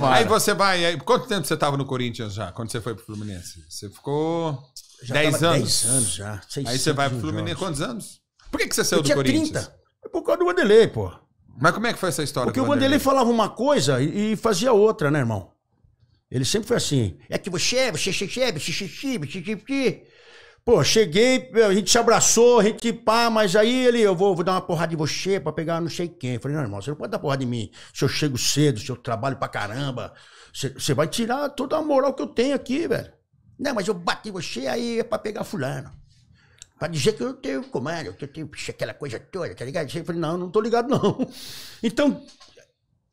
Aí você vai. Aí, quanto tempo você estava no Corinthians já, quando você foi pro Fluminense? Você ficou. 10 anos? 10 anos já. Aí você vai pro Fluminense. Jogos. Quantos anos? Por que, que você saiu eu do Corinthians? 30. por causa do Wanderlei, pô. Mas como é que foi essa história? Porque o Wanderlei falava uma coisa e, fazia outra, né, irmão? Ele sempre foi assim. É que você, você, você, você, você, você, você, você, você. Pô, cheguei, a gente se abraçou, a gente pá, mas aí ele, eu vou, vou dar uma porrada em você pra pegar não sei quem. Eu falei, não, irmão, você não pode dar porrada em mim. Se eu chego cedo, se eu trabalho pra caramba, você, vai tirar toda a moral que eu tenho aqui, velho. Não, mas eu bati em você aí é pra pegar fulano. Pra dizer que eu tenho comando, que eu tenho aquela coisa toda, tá ligado? Eu falei, não, não tô ligado não. Então,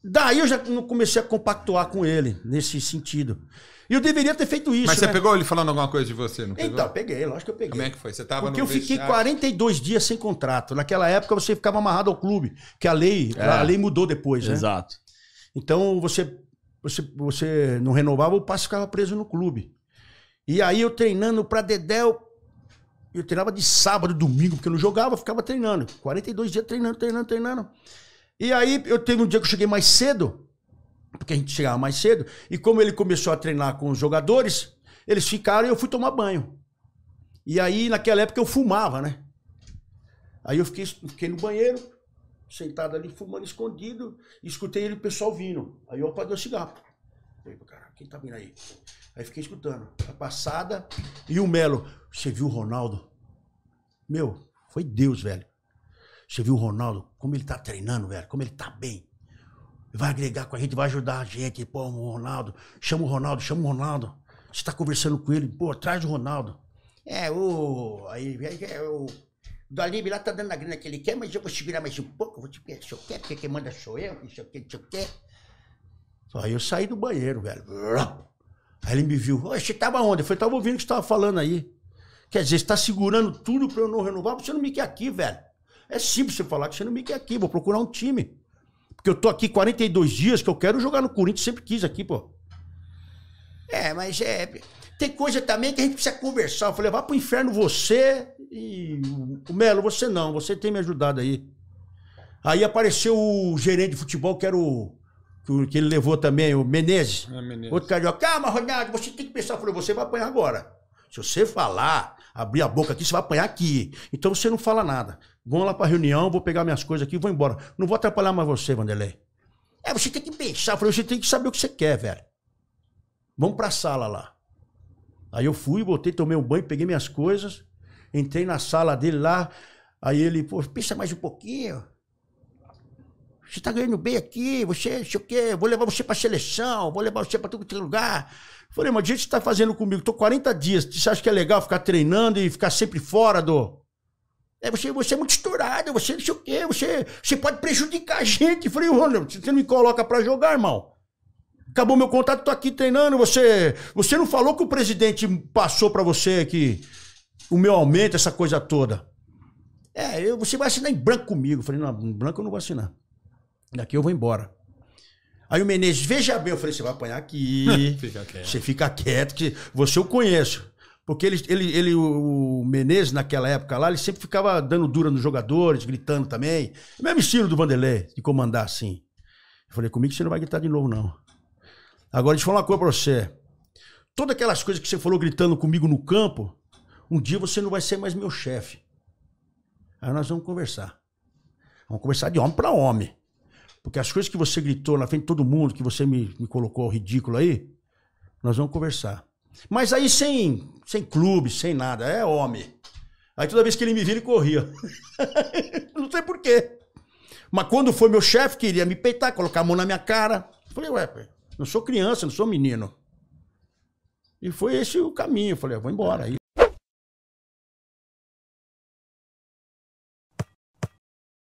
Daí eu já comecei a compactuar com ele nesse sentido. E eu deveria ter feito isso. Mas você né? pegou ele falando alguma coisa de você, não pegou? Então, peguei, lógico que eu peguei. Como é que foi? Você tava Porque eu fiquei vestiário. 42 dias sem contrato. Naquela época você ficava amarrado ao clube, que a lei, é. a lei mudou depois, né? Exato. Então você, você, você não renovava, o passe ficava preso no clube. E aí eu treinando para Dedé eu treinava de sábado, domingo, porque eu não jogava, eu ficava treinando. 42 dias treinando, treinando, treinando. E aí eu teve um dia que eu cheguei mais cedo, porque a gente chegava mais cedo, e como ele começou a treinar com os jogadores, eles ficaram e eu fui tomar banho. E aí naquela época eu fumava, né? Aí eu fiquei, fiquei no banheiro, sentado ali fumando escondido, e escutei ele, o pessoal vindo. Aí eu apaguei o cigarro. Falei, cara, quem tá vindo aí? Aí fiquei escutando. A passada e o Melo. Você viu o Ronaldo? Meu, foi Deus, velho. Você viu o Ronaldo, como ele tá treinando, velho, como ele tá bem. Vai agregar com a gente, vai ajudar a gente. Pô, o Ronaldo, chama o Ronaldo, chama o Ronaldo. Você tá conversando com ele, pô, traz o Ronaldo. É, o. Aí, é, é, é o. Do lá tá dando a grana que ele quer, mas eu vou segurar mais um pouco, vou te pegar, se eu quer, porque quem manda sou eu, isso aqui, eu aqui. Aí eu saí do banheiro, velho. Aí ele me viu, você tava onde? Eu falei, tava ouvindo o que você tava falando aí. Quer dizer, você tá segurando tudo pra eu não renovar, você não me quer aqui, velho. É simples você falar que você não me quer aqui, vou procurar um time. Porque eu tô aqui 42 dias que eu quero jogar no Corinthians, sempre quis aqui, pô. É, mas é. Tem coisa também que a gente precisa conversar. Eu falei, vá pro inferno você e. O Melo, você não, você tem me ajudado aí. Aí apareceu o gerente de futebol, que era o. Que ele levou também, o Menezes. É, Menezes. Outro carioca. Calma, ah, Ronaldo, você tem que pensar. Eu falei, você vai apanhar agora. Se você falar, abrir a boca aqui, você vai apanhar aqui. Então você não fala nada. Vamos lá para reunião, vou pegar minhas coisas aqui e vou embora. Não vou atrapalhar mais você, Vanderlei. É, você tem que pensar. Eu falei, você tem que saber o que você quer, velho. Vamos para a sala lá. Aí eu fui, botei, tomei um banho, peguei minhas coisas, entrei na sala dele lá. Aí ele, pô, pensa mais um pouquinho. Você está ganhando bem aqui, você, não sei o quê, vou levar você para seleção, vou levar você para todo lugar. Falei, mas o que você está fazendo comigo? Estou 40 dias. Você acha que é legal ficar treinando e ficar sempre fora do. É, você, você é muito estourado, você não sei o quê, você, você pode prejudicar a gente. Falei, Ronald, você não me coloca para jogar, irmão. Acabou meu contato, tô aqui treinando. Você, você não falou que o presidente passou para você que o meu aumento, essa coisa toda. É, eu, você vai assinar em branco comigo. Falei, não, em branco eu não vou assinar. Daqui eu vou embora. Aí o Menezes, veja bem, eu falei, você vai apanhar aqui. fica você fica quieto, que você eu conheço. Porque ele, ele, ele, o Menezes, naquela época lá, ele sempre ficava dando dura nos jogadores, gritando também. É o mesmo estilo do Vanderlei, de comandar assim. Eu falei, comigo você não vai gritar de novo, não. Agora, deixa eu falar uma coisa pra você. Todas aquelas coisas que você falou gritando comigo no campo, um dia você não vai ser mais meu chefe. Aí nós vamos conversar. Vamos conversar de homem para homem. Porque as coisas que você gritou na frente de todo mundo, que você me, me colocou ao ridículo aí, nós vamos conversar. Mas aí sem, sem clube, sem nada, é homem. Aí toda vez que ele me via, ele corria. Não sei porquê. Mas quando foi meu chefe, queria me peitar, colocar a mão na minha cara. Falei, ué, não sou criança, não sou menino. E foi esse o caminho. falei, eu vou embora. aí.